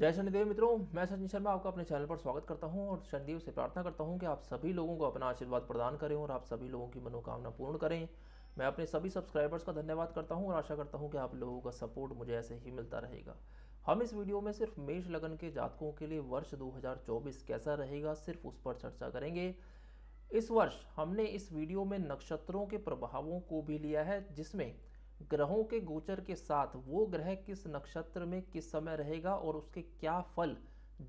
जय शनिदेव मित्रों मैं सचिन शर्मा आपका अपने चैनल पर स्वागत करता हूं और शनिदेव से प्रार्थना करता हूं कि आप सभी लोगों को अपना आशीर्वाद प्रदान करें और आप सभी लोगों की मनोकामना पूर्ण करें मैं अपने सभी सब्सक्राइबर्स का धन्यवाद करता हूं और आशा करता हूं कि आप लोगों का सपोर्ट मुझे ऐसे ही मिलता रहेगा हम इस वीडियो में सिर्फ मेष लगन के जातकों के लिए वर्ष दो कैसा रहेगा सिर्फ उस पर चर्चा करेंगे इस वर्ष हमने इस वीडियो में नक्षत्रों के प्रभावों को भी लिया है जिसमें ग्रहों के गोचर के साथ वो ग्रह किस नक्षत्र में किस समय रहेगा और उसके क्या फल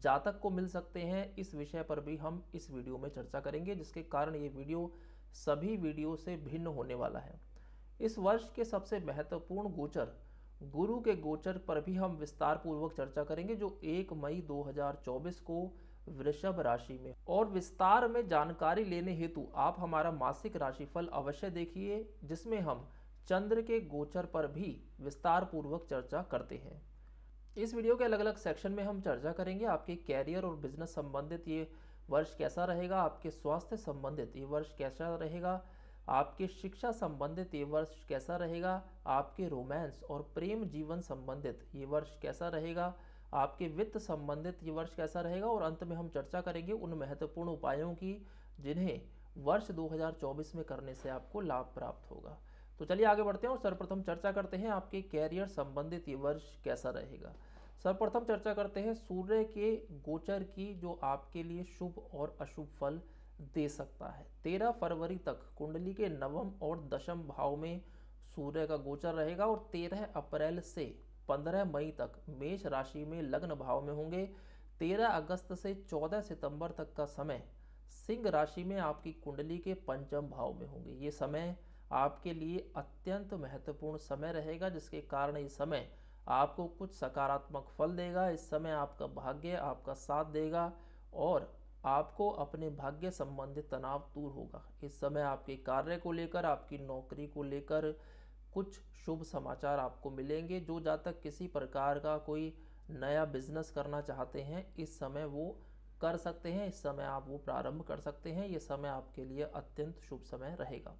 जातक को मिल सकते हैं इस विषय पर भी हम इस वीडियो में चर्चा करेंगे जिसके कारण ये वीडियो सभी वीडियो से भिन्न होने वाला है इस वर्ष के सबसे महत्वपूर्ण गोचर गुरु के गोचर पर भी हम विस्तार पूर्वक चर्चा करेंगे जो 1 मई 2024 को वृषभ राशि में और विस्तार में जानकारी लेने हेतु आप हमारा मासिक राशिफल अवश्य देखिए जिसमें हम चंद्र के गोचर पर भी विस्तार पूर्वक चर्चा करते हैं इस वीडियो के अलग अलग सेक्शन में हम चर्चा करेंगे आपके कैरियर और बिजनेस संबंधित ये वर्ष कैसा रहेगा आपके स्वास्थ्य संबंधित ये वर्ष कैसा रहेगा आपके शिक्षा संबंधित ये वर्ष कैसा रहेगा आपके रोमांस और प्रेम जीवन संबंधित ये वर्ष कैसा रहेगा आपके वित्त संबंधित ये वर्ष कैसा रहेगा और अंत में हम चर्चा करेंगे उन महत्वपूर्ण उपायों की जिन्हें वर्ष 2024 में करने से आपको लाभ प्राप्त होगा तो चलिए आगे बढ़ते हैं और सर्वप्रथम चर्चा करते हैं आपके कैरियर संबंधित ये वर्ष कैसा रहेगा सर्वप्रथम चर्चा करते हैं सूर्य के गोचर की जो आपके लिए शुभ और अशुभ फल दे सकता है तेरह फरवरी तक कुंडली के नवम और दशम भाव में सूर्य का गोचर रहेगा और तेरह अप्रैल से पंद्रह मई तक मेष राशि में लग्न भाव में होंगे तेरह अगस्त से चौदह सितंबर तक का समय सिंह राशि में आपकी कुंडली के पंचम भाव में होंगे ये समय आपके लिए अत्यंत महत्वपूर्ण समय रहेगा जिसके कारण ये समय आपको कुछ सकारात्मक फल देगा इस समय आपका भाग्य आपका साथ देगा और आपको अपने भाग्य संबंधित तनाव दूर होगा इस समय आपके कार्य को लेकर आपकी नौकरी को लेकर कुछ शुभ समाचार आपको मिलेंगे जो जातक किसी प्रकार का कोई नया बिजनेस करना चाहते हैं इस समय वो कर सकते हैं इस समय आप वो प्रारंभ कर सकते हैं ये समय आपके लिए अत्यंत शुभ समय रहेगा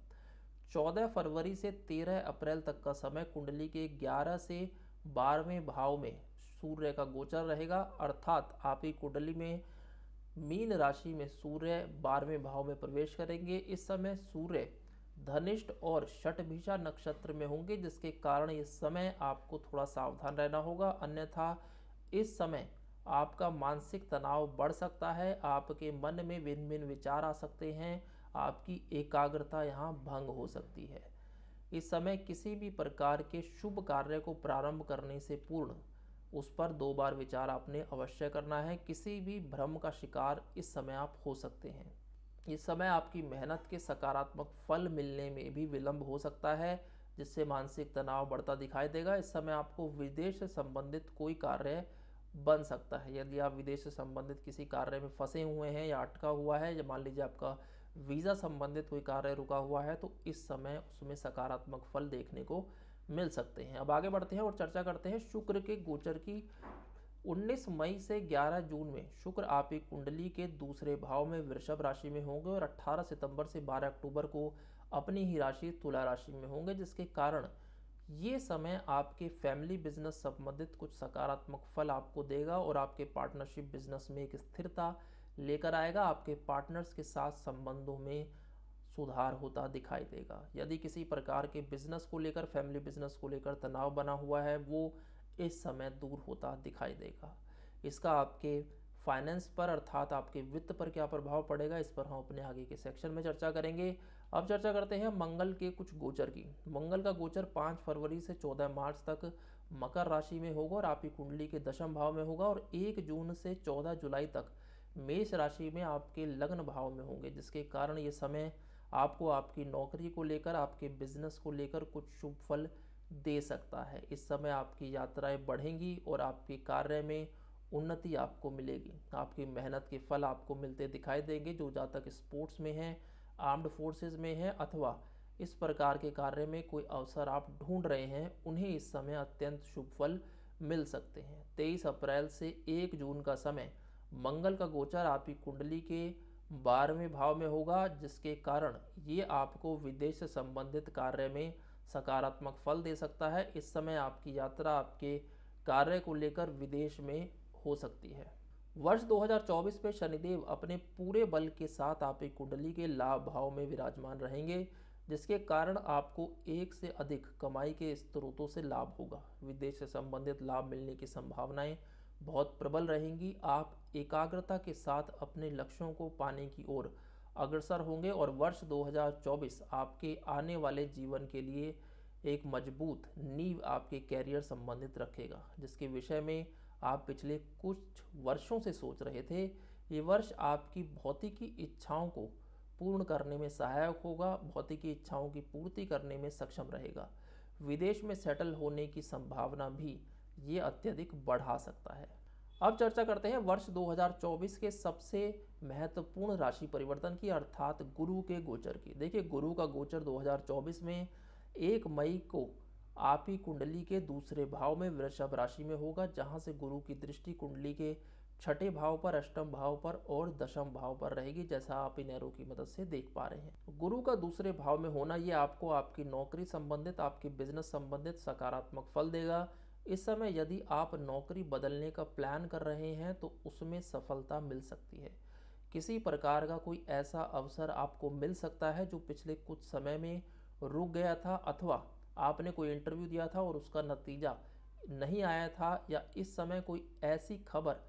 चौदह फरवरी से तेरह अप्रैल तक का समय कुंडली के ग्यारह से बारहवें भाव में सूर्य का गोचर रहेगा अर्थात आपकी कुंडली में मीन राशि में सूर्य बारहवें भाव में प्रवेश करेंगे इस समय सूर्य धनिष्ठ और शटभिषा नक्षत्र में होंगे जिसके कारण इस समय आपको थोड़ा सावधान रहना होगा अन्यथा इस समय आपका मानसिक तनाव बढ़ सकता है आपके मन में भिन्न भिन्न विचार आ सकते हैं आपकी एकाग्रता यहाँ भंग हो सकती है इस समय किसी भी प्रकार के शुभ कार्य को प्रारंभ करने से पूर्ण उस पर दो बार विचार आपने अवश्य करना है किसी भी भ्रम का शिकार इस समय आप हो सकते हैं इस समय आपकी मेहनत के सकारात्मक फल मिलने में भी विलंब हो सकता है जिससे मानसिक तनाव बढ़ता दिखाई देगा इस समय आपको विदेश से संबंधित कोई कार्य बन सकता है यदि आप विदेश से संबंधित किसी कार्य में फंसे हुए हैं या अटका हुआ है या मान लीजिए आपका वीज़ा संबंधित कोई कार्य रुका हुआ है तो इस समय उसमें सकारात्मक फल देखने को मिल सकते हैं अब आगे बढ़ते हैं और चर्चा करते हैं शुक्र के गोचर की 19 मई से 11 जून में शुक्र आपकी कुंडली के दूसरे भाव में वृषभ राशि में होंगे और 18 सितंबर से 12 अक्टूबर को अपनी ही राशि तुला राशि में होंगे जिसके कारण ये समय आपके फैमिली बिजनेस संबंधित कुछ सकारात्मक फल आपको देगा और आपके पार्टनरशिप बिजनेस में एक स्थिरता लेकर आएगा आपके पार्टनर्स के साथ संबंधों में सुधार होता दिखाई देगा यदि किसी प्रकार के बिजनेस को लेकर फैमिली बिजनेस को लेकर तनाव बना हुआ है वो इस समय दूर होता दिखाई देगा इसका आपके फाइनेंस पर अर्थात आपके वित्त पर क्या प्रभाव पड़ेगा इस पर हम अपने आगे के सेक्शन में चर्चा करेंगे अब चर्चा करते हैं मंगल के कुछ गोचर की मंगल का गोचर पाँच फरवरी से चौदह मार्च तक मकर राशि में होगा और आपकी कुंडली के दशम भाव में होगा और एक जून से चौदह जुलाई तक मेष राशि में आपके लग्न भाव में होंगे जिसके कारण ये समय आपको आपकी नौकरी को लेकर आपके बिजनेस को लेकर कुछ शुभ फल दे सकता है इस समय आपकी यात्राएं बढ़ेंगी और आपके कार्य में उन्नति आपको मिलेगी आपकी मेहनत के फल आपको मिलते दिखाई देंगे जो जातक स्पोर्ट्स में हैं आर्म्ड फोर्सेस में हैं अथवा इस प्रकार के कार्य में कोई अवसर आप ढूंढ रहे हैं उन्हें इस समय अत्यंत शुभ फल मिल सकते हैं तेईस अप्रैल से एक जून का समय मंगल का गोचर आपकी कुंडली के बारहवें भाव में होगा जिसके कारण ये आपको विदेश से संबंधित कार्य में सकारात्मक फल दे सकता है इस समय आपकी यात्रा आपके कार्य को लेकर विदेश में हो सकती है वर्ष 2024 में शनिदेव अपने पूरे बल के साथ आपकी कुंडली के लाभ भाव में विराजमान रहेंगे जिसके कारण आपको एक से अधिक कमाई के स्रोतों से लाभ होगा विदेश से संबंधित लाभ मिलने की संभावनाएं बहुत प्रबल रहेंगी आप एकाग्रता के साथ अपने लक्ष्यों को पाने की ओर अग्रसर होंगे और वर्ष 2024 आपके आने वाले जीवन के लिए एक मजबूत नींव आपके कैरियर संबंधित रखेगा जिसके विषय में आप पिछले कुछ वर्षों से सोच रहे थे ये वर्ष आपकी भौतिकी इच्छाओं को पूर्ण करने में सहायक होगा भौतिकी इच्छाओं की पूर्ति करने में सक्षम रहेगा विदेश में सेटल होने की संभावना भी ये अत्यधिक बढ़ा सकता है अब चर्चा करते हैं वर्ष 2024 के सबसे महत्वपूर्ण राशि परिवर्तन की अर्थात गुरु के गोचर की देखिए गुरु का गोचर 2024 में एक मई को आपकी कुंडली के दूसरे भाव में वृषभ राशि में होगा जहां से गुरु की दृष्टि कुंडली के छठे भाव पर अष्टम भाव पर और दशम भाव पर रहेगी जैसा आप इन एरो की मदद से देख पा रहे हैं गुरु का दूसरे भाव में होना ये आपको आपकी नौकरी संबंधित आपकी बिजनेस संबंधित सकारात्मक फल देगा इस समय यदि आप नौकरी बदलने का प्लान कर रहे हैं तो उसमें सफलता मिल सकती है किसी प्रकार का कोई ऐसा अवसर आपको मिल सकता है जो पिछले कुछ समय में रुक गया था अथवा आपने कोई इंटरव्यू दिया था और उसका नतीजा नहीं आया था या इस समय कोई ऐसी खबर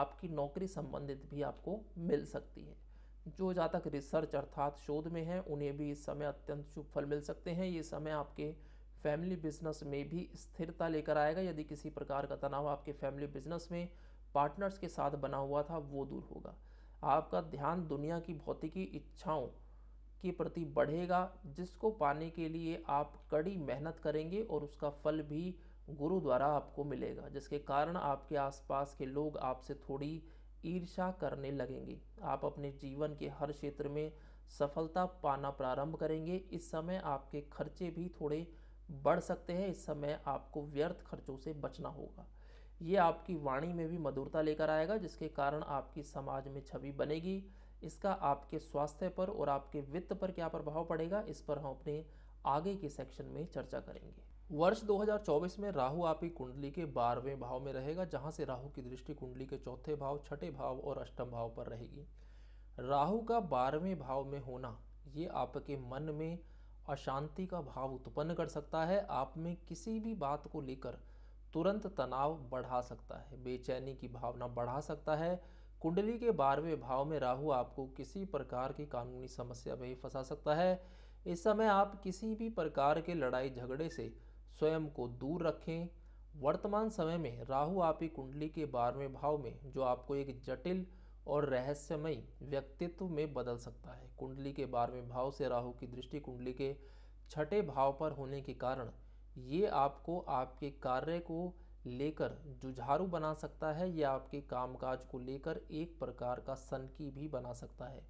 आपकी नौकरी संबंधित भी आपको मिल सकती है जो जातक रिसर्च अर्थात शोध में हैं उन्हें भी इस समय अत्यंत शुभ फल मिल सकते हैं ये समय आपके फैमिली बिजनेस में भी स्थिरता लेकर आएगा यदि किसी प्रकार का तनाव आपके फैमिली बिजनेस में पार्टनर्स के साथ बना हुआ था वो दूर होगा आपका ध्यान दुनिया की भौतिकी इच्छाओं के प्रति बढ़ेगा जिसको पाने के लिए आप कड़ी मेहनत करेंगे और उसका फल भी गुरु द्वारा आपको मिलेगा जिसके कारण आपके आसपास के लोग आपसे थोड़ी ईर्षा करने लगेंगे आप अपने जीवन के हर क्षेत्र में सफलता पाना प्रारंभ करेंगे इस समय आपके खर्चे भी थोड़े बढ़ सकते हैं इस समय आपको व्यर्थ खर्चों से बचना होगा ये आपकी वाणी में भी मधुरता लेकर आएगा जिसके कारण आपकी समाज में छवि बनेगी इसका आपके स्वास्थ्य पर और आपके वित्त पर क्या प्रभाव पड़ेगा इस पर हम अपने आगे के सेक्शन में चर्चा करेंगे वर्ष 2024 में राहु आपकी कुंडली के बारहवें भाव में रहेगा जहां से राहु की दृष्टि कुंडली के चौथे भाव छठे भाव और अष्टम भाव पर रहेगी राहु का बारहवें भाव में होना ये आपके मन में अशांति का भाव उत्पन्न कर सकता है आप में किसी भी बात को लेकर तुरंत तनाव बढ़ा सकता है बेचैनी की भावना बढ़ा सकता है कुंडली के बारहवें भाव में राहु आपको किसी प्रकार की कानूनी समस्या में फंसा सकता है इस समय आप किसी भी प्रकार के लड़ाई झगड़े से स्वयं को दूर रखें वर्तमान समय में राहु आपकी कुंडली के बारहवें भाव में जो आपको एक जटिल और रहस्यमय व्यक्तित्व में बदल सकता है कुंडली के बारहवें भाव से राहु की दृष्टि कुंडली के छठे भाव पर होने के कारण ये आपको आपके कार्य को लेकर जुझारू बना सकता है या आपके कामकाज को लेकर एक प्रकार का सनकी भी बना सकता है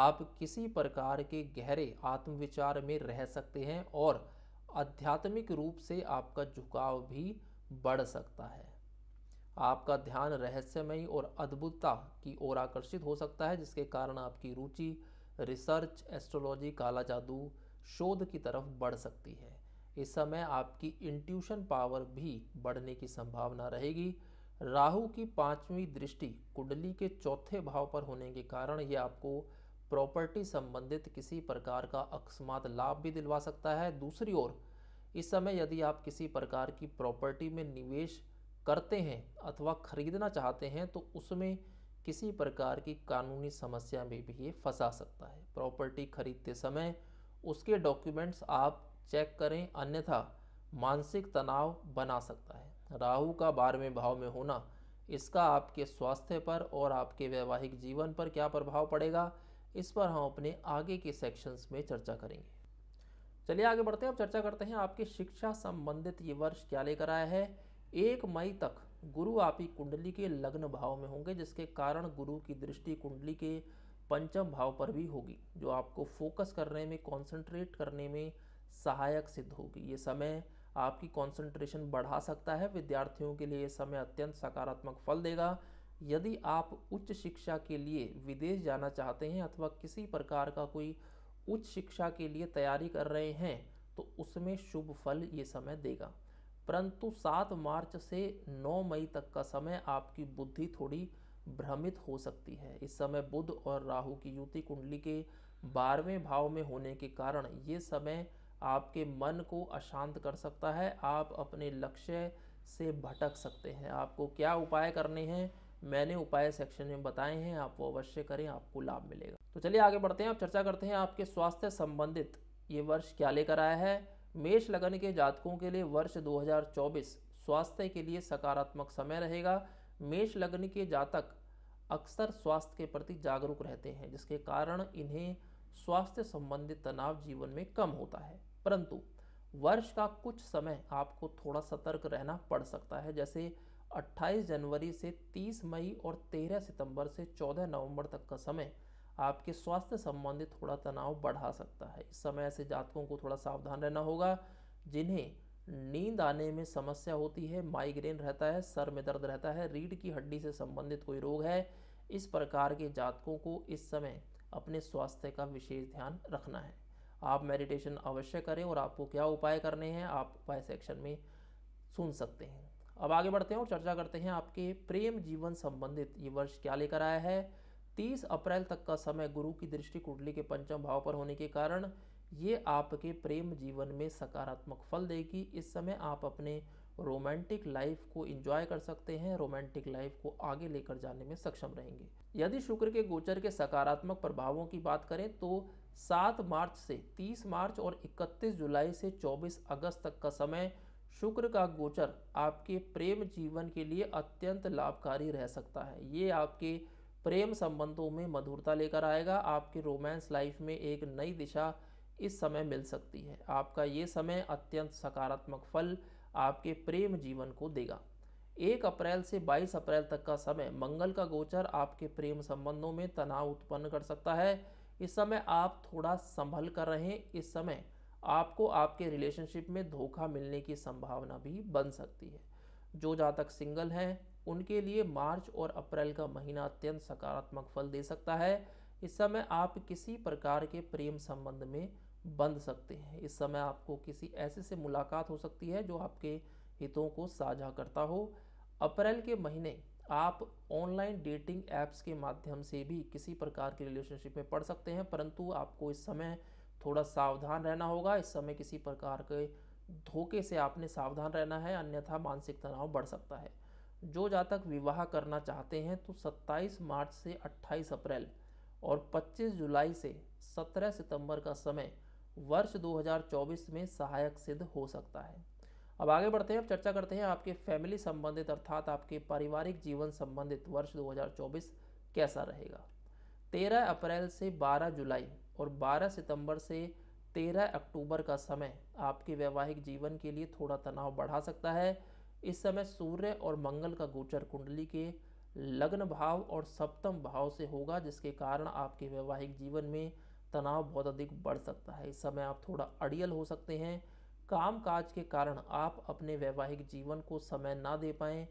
आप किसी प्रकार के गहरे आत्मविचार में रह सकते हैं और आध्यात्मिक रूप से आपका झुकाव भी बढ़ सकता है आपका ध्यान रहस्यमयी और अद्भुतता की ओर आकर्षित हो सकता है जिसके कारण आपकी रुचि रिसर्च एस्ट्रोलॉजी काला जादू शोध की तरफ बढ़ सकती है इस समय आपकी इंट्यूशन पावर भी बढ़ने की संभावना रहेगी राहु की पांचवी दृष्टि कुंडली के चौथे भाव पर होने के कारण ये आपको प्रॉपर्टी संबंधित किसी प्रकार का अकस्मात लाभ भी दिलवा सकता है दूसरी ओर इस समय यदि आप किसी प्रकार की प्रॉपर्टी में निवेश करते हैं अथवा खरीदना चाहते हैं तो उसमें किसी प्रकार की कानूनी समस्या में भी ये फंसा सकता है प्रॉपर्टी खरीदते समय उसके डॉक्यूमेंट्स आप चेक करें अन्यथा मानसिक तनाव बना सकता है राहु का बारहवें भाव में होना इसका आपके स्वास्थ्य पर और आपके वैवाहिक जीवन पर क्या प्रभाव पड़ेगा इस पर हम अपने आगे के सेक्शंस में चर्चा करेंगे चलिए आगे बढ़ते हैं अब चर्चा करते हैं आपके शिक्षा संबंधित ये वर्ष क्या लेकर आया है एक मई तक गुरु आपकी कुंडली के लग्न भाव में होंगे जिसके कारण गुरु की दृष्टि कुंडली के पंचम भाव पर भी होगी जो आपको फोकस करने में कंसंट्रेट करने में सहायक सिद्ध होगी ये समय आपकी कंसंट्रेशन बढ़ा सकता है विद्यार्थियों के लिए ये समय अत्यंत सकारात्मक फल देगा यदि आप उच्च शिक्षा के लिए विदेश जाना चाहते हैं अथवा किसी प्रकार का कोई उच्च शिक्षा के लिए तैयारी कर रहे हैं तो उसमें शुभ फल ये समय देगा परंतु सात मार्च से नौ मई तक का समय आपकी बुद्धि थोड़ी भ्रमित हो सकती है इस समय बुध और राहु की युति कुंडली के बारहवें भाव में होने के कारण ये समय आपके मन को अशांत कर सकता है आप अपने लक्ष्य से भटक सकते हैं आपको क्या उपाय करने हैं मैंने उपाय सेक्शन में बताए हैं आप वो अवश्य करें आपको लाभ मिलेगा तो चलिए आगे बढ़ते हैं आप चर्चा करते हैं आपके स्वास्थ्य संबंधित ये वर्ष क्या लेकर आया है मेष लगन के जातकों के लिए वर्ष 2024 स्वास्थ्य के लिए सकारात्मक समय रहेगा मेष लग्न के जातक अक्सर स्वास्थ्य के प्रति जागरूक रहते हैं जिसके कारण इन्हें स्वास्थ्य संबंधित तनाव जीवन में कम होता है परंतु वर्ष का कुछ समय आपको थोड़ा सतर्क रहना पड़ सकता है जैसे 28 जनवरी से 30 मई और 13 सितंबर से 14 नवंबर तक का समय आपके स्वास्थ्य संबंधित थोड़ा तनाव बढ़ा सकता है इस समय ऐसे जातकों को थोड़ा सावधान रहना होगा जिन्हें नींद आने में समस्या होती है माइग्रेन रहता है सर में दर्द रहता है रीढ़ की हड्डी से संबंधित कोई रोग है इस प्रकार के जातकों को इस समय अपने स्वास्थ्य का विशेष ध्यान रखना है आप मेडिटेशन अवश्य करें और आपको क्या उपाय करने हैं आप उपाय सेक्शन में सुन सकते हैं अब आगे बढ़ते हैं और चर्चा करते हैं आपके प्रेम जीवन संबंधित ये वर्ष क्या लेकर आया है 30 अप्रैल तक का समय गुरु की दृष्टि कुंडली के पंचम भाव पर होने के कारण ये आपके प्रेम जीवन में सकारात्मक फल देगी इस समय आप अपने रोमांटिक लाइफ को एंजॉय कर सकते हैं रोमांटिक लाइफ को आगे लेकर जाने में सक्षम रहेंगे यदि शुक्र के गोचर के सकारात्मक प्रभावों की बात करें तो 7 मार्च से 30 मार्च और 31 जुलाई से 24 अगस्त तक का समय शुक्र का गोचर आपके प्रेम जीवन के लिए अत्यंत लाभकारी रह सकता है ये आपके प्रेम संबंधों में मधुरता लेकर आएगा आपकी रोमांस लाइफ में एक नई दिशा इस समय मिल सकती है आपका ये समय अत्यंत सकारात्मक फल आपके प्रेम जीवन को देगा एक अप्रैल से 22 अप्रैल तक का समय मंगल का गोचर आपके प्रेम संबंधों में तनाव उत्पन्न कर सकता है इस समय आप थोड़ा संभल कर रहें इस समय आपको आपके रिलेशनशिप में धोखा मिलने की संभावना भी बन सकती है जो जातक सिंगल हैं उनके लिए मार्च और अप्रैल का महीना अत्यंत सकारात्मक फल दे सकता है इस समय आप किसी प्रकार के प्रेम संबंध में बंध सकते हैं इस समय आपको किसी ऐसे से मुलाकात हो सकती है जो आपके हितों को साझा करता हो अप्रैल के महीने आप ऑनलाइन डेटिंग ऐप्स के माध्यम से भी किसी प्रकार के रिलेशनशिप में पढ़ सकते हैं परंतु आपको इस समय थोड़ा सावधान रहना होगा इस समय किसी प्रकार के धोखे से आपने सावधान रहना है अन्यथा मानसिक तनाव बढ़ सकता है जो जातक विवाह करना चाहते हैं तो 27 मार्च से 28 अप्रैल और 25 जुलाई से 17 सितंबर का समय वर्ष 2024 में सहायक सिद्ध हो सकता है अब आगे बढ़ते हैं अब चर्चा करते हैं आपके फैमिली संबंधित अर्थात आपके पारिवारिक जीवन संबंधित वर्ष 2024 कैसा रहेगा 13 अप्रैल से 12 जुलाई और 12 सितंबर से 13 अक्टूबर का समय आपके वैवाहिक जीवन के लिए थोड़ा तनाव बढ़ा सकता है इस समय सूर्य और मंगल का गोचर कुंडली के लग्न भाव और सप्तम भाव से होगा जिसके कारण आपके वैवाहिक जीवन में तनाव बहुत अधिक बढ़ सकता है इस समय आप थोड़ा अड़ियल हो सकते हैं काम काज के कारण आप अपने वैवाहिक जीवन को समय ना दे पाएँ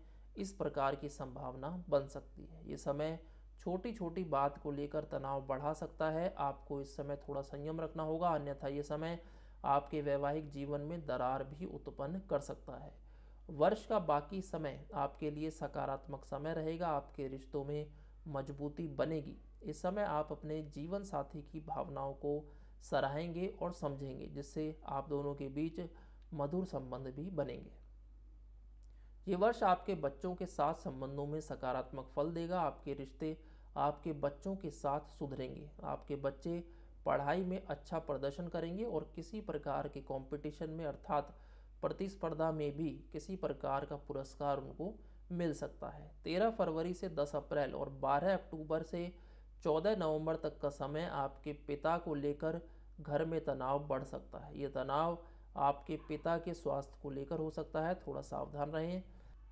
इस प्रकार की संभावना बन सकती है ये समय छोटी छोटी बात को लेकर तनाव बढ़ा सकता है आपको इस समय थोड़ा संयम रखना होगा अन्यथा ये समय आपके वैवाहिक जीवन में दरार भी उत्पन्न कर सकता है वर्ष का बाकी समय आपके लिए सकारात्मक समय रहेगा आपके रिश्तों में मजबूती बनेगी इस समय आप अपने जीवन साथी की भावनाओं को सराहेंगे और समझेंगे जिससे आप दोनों के बीच मधुर संबंध भी बनेंगे ये वर्ष आपके बच्चों के साथ संबंधों में सकारात्मक फल देगा आपके रिश्ते आपके बच्चों के साथ सुधरेंगे आपके बच्चे पढ़ाई में अच्छा प्रदर्शन करेंगे और किसी प्रकार के कंपटीशन में अर्थात प्रतिस्पर्धा में भी किसी प्रकार का पुरस्कार उनको मिल सकता है तेरह फरवरी से दस अप्रैल और बारह अक्टूबर से चौदह नवंबर तक का समय आपके पिता को लेकर घर में तनाव बढ़ सकता है ये तनाव आपके पिता के स्वास्थ्य को लेकर हो सकता है थोड़ा सावधान रहें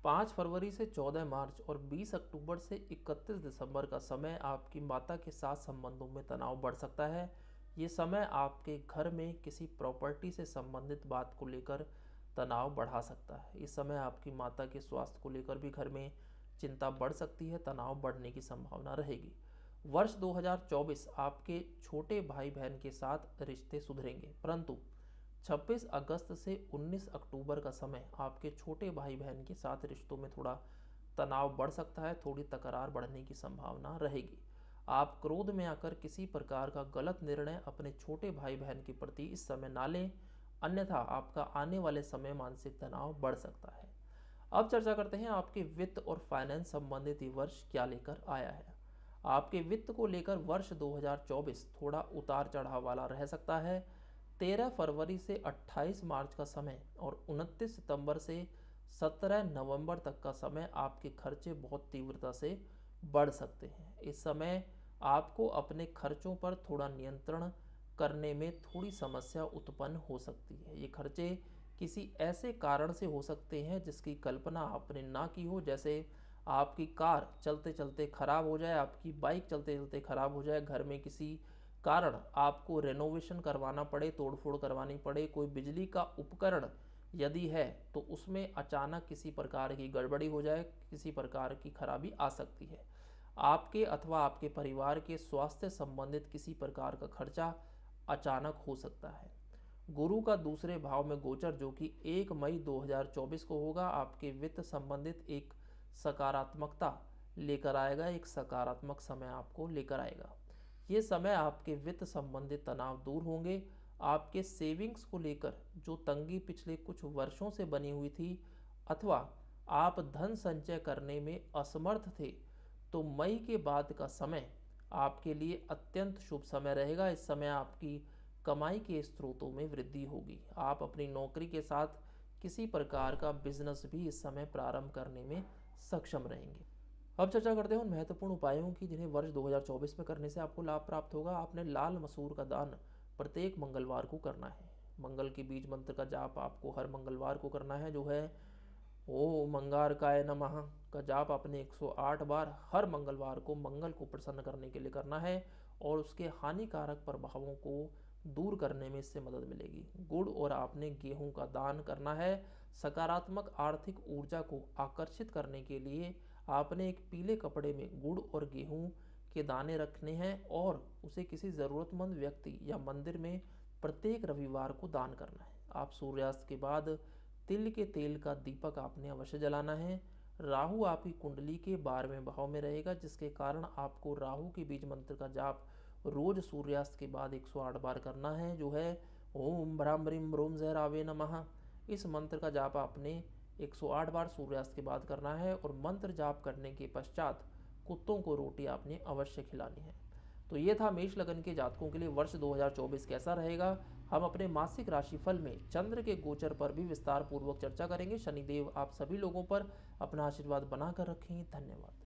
पाँच फरवरी से चौदह मार्च और बीस अक्टूबर से इकतीस दिसंबर का समय आपकी माता के साथ संबंधों में तनाव बढ़ सकता है ये समय आपके घर में किसी प्रॉपर्टी से संबंधित बात को लेकर तनाव बढ़ा सकता है इस समय आपकी माता के स्वास्थ्य को लेकर भी घर में चिंता बढ़ सकती है तनाव बढ़ने की संभावना रहेगी वर्ष 2024 आपके छोटे भाई बहन के साथ रिश्ते सुधरेंगे परंतु 26 अगस्त से 19 अक्टूबर का समय आपके छोटे भाई बहन के साथ रिश्तों में थोड़ा तनाव बढ़ सकता है थोड़ी तकरार बढ़ने की संभावना रहेगी आप क्रोध में आकर किसी प्रकार का गलत निर्णय अपने छोटे भाई बहन के प्रति इस समय ना लें अन्यथा आपका आने वाले समय मानसिक तनाव बढ़ सकता है अब चर्चा करते हैं आपके वित्त और फाइनेंस संबंधित वर्ष क्या लेकर आया है आपके वित्त को लेकर वर्ष 2024 थोड़ा उतार चढ़ाव वाला रह सकता है 13 फरवरी से 28 मार्च का समय और 29 सितंबर से 17 नवंबर तक का समय आपके खर्चे बहुत तीव्रता से बढ़ सकते हैं इस समय आपको अपने खर्चों पर थोड़ा नियंत्रण करने में थोड़ी समस्या उत्पन्न हो सकती है ये खर्चे किसी ऐसे कारण से हो सकते हैं जिसकी कल्पना आपने ना की हो जैसे आपकी कार चलते चलते ख़राब हो जाए आपकी बाइक चलते चलते ख़राब हो जाए घर में किसी कारण आपको रेनोवेशन करवाना पड़े तोड़फोड़ करवानी पड़े कोई बिजली का उपकरण यदि है तो उसमें अचानक किसी प्रकार की गड़बड़ी हो जाए किसी प्रकार की खराबी आ सकती है आपके अथवा आपके परिवार के स्वास्थ्य संबंधित किसी प्रकार का खर्चा अचानक हो सकता है गुरु का दूसरे भाव में गोचर जो कि 1 मई 2024 को होगा आपके वित्त संबंधित एक सकारात्मकता लेकर आएगा एक सकारात्मक समय आपको लेकर आएगा ये समय आपके वित्त संबंधित तनाव दूर होंगे आपके सेविंग्स को लेकर जो तंगी पिछले कुछ वर्षों से बनी हुई थी अथवा आप धन संचय करने में असमर्थ थे तो मई के बाद का समय आपके लिए अत्यंत शुभ समय रहेगा इस समय आपकी कमाई के स्रोतों में वृद्धि होगी आप अपनी नौकरी के साथ किसी प्रकार का बिजनेस भी इस समय प्रारंभ करने में सक्षम रहेंगे अब चर्चा करते हैं उन महत्वपूर्ण उपायों की जिन्हें वर्ष 2024 में करने से आपको लाभ प्राप्त होगा आपने लाल मसूर का दान प्रत्येक मंगलवार को करना है मंगल के बीज मंत्र का जाप आपको हर मंगलवार को करना है जो है ओम मंगारकाय नमः का जाप आपने 108 बार हर मंगलवार को मंगल को प्रसन्न करने के लिए करना है और उसके हानिकारक प्रभावों को दूर करने में इससे मदद मिलेगी गुड़ और आपने गेहूं का दान करना है सकारात्मक आर्थिक ऊर्जा को आकर्षित करने के लिए आपने एक पीले कपड़े में गुड़ और गेहूं के दाने रखने हैं और उसे किसी ज़रूरतमंद व्यक्ति या मंदिर में प्रत्येक रविवार को दान करना है आप सूर्यास्त के बाद तिल के तेल का दीपक आपने अवश्य जलाना है राहु आपकी कुंडली के बारहवें भाव में रहेगा जिसके कारण आपको राहु के बीज मंत्र का जाप रोज सूर्यास्त के बाद 108 बार करना है जो है ओम भ्राम भ्रीम भ्रोम जहरावे नमः इस मंत्र का जाप आपने 108 बार सूर्यास्त के बाद करना है और मंत्र जाप करने के पश्चात कुत्तों को रोटी आपने अवश्य खिलानी है तो ये था मेष लगन के जातकों के लिए वर्ष 2024 कैसा रहेगा हम अपने मासिक राशिफल में चंद्र के गोचर पर भी विस्तार पूर्वक चर्चा करेंगे शनिदेव आप सभी लोगों पर अपना आशीर्वाद बनाकर रखें धन्यवाद